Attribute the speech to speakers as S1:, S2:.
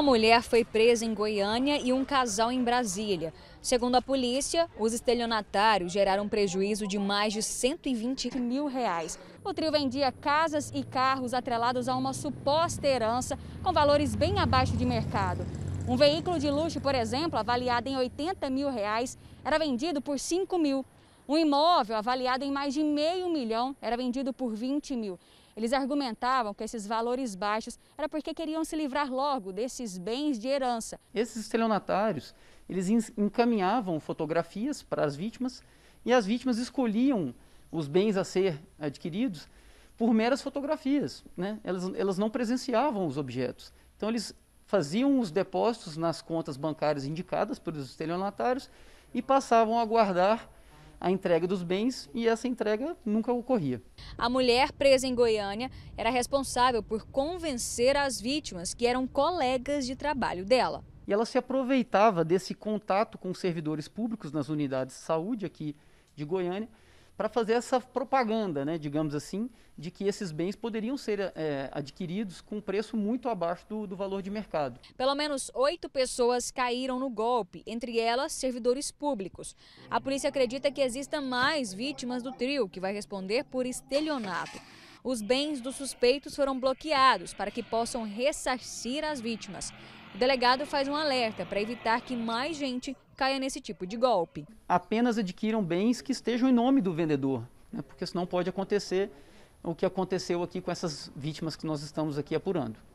S1: Uma mulher foi presa em Goiânia e um casal em Brasília. Segundo a polícia, os estelionatários geraram prejuízo de mais de 120 mil reais. O trio vendia casas e carros atrelados a uma suposta herança com valores bem abaixo de mercado. Um veículo de luxo, por exemplo, avaliado em 80 mil reais, era vendido por 5 mil. Um imóvel avaliado em mais de meio milhão era vendido por 20 mil. Eles argumentavam que esses valores baixos era porque queriam se livrar logo desses
S2: bens de herança. Esses estelionatários, eles encaminhavam fotografias para as vítimas e as vítimas escolhiam os bens a ser adquiridos por meras fotografias. Né? Elas, elas não presenciavam os objetos. Então eles faziam os depósitos nas contas bancárias indicadas pelos estelionatários e passavam a guardar a entrega dos bens e essa entrega nunca ocorria.
S1: A mulher presa em Goiânia era responsável por convencer as vítimas que eram colegas de trabalho dela.
S2: E ela se aproveitava desse contato com servidores públicos nas unidades de saúde aqui de Goiânia para fazer essa propaganda, né, digamos assim, de que esses bens poderiam ser é, adquiridos com preço muito abaixo do, do valor de mercado.
S1: Pelo menos oito pessoas caíram no golpe, entre elas servidores públicos. A polícia acredita que existam mais vítimas do trio, que vai responder por estelionato. Os bens dos suspeitos foram bloqueados para que possam ressarcir as vítimas. O delegado faz um alerta para evitar que mais gente caia nesse tipo de golpe.
S2: Apenas adquiram bens que estejam em nome do vendedor, né? porque senão pode acontecer o que aconteceu aqui com essas vítimas que nós estamos aqui apurando.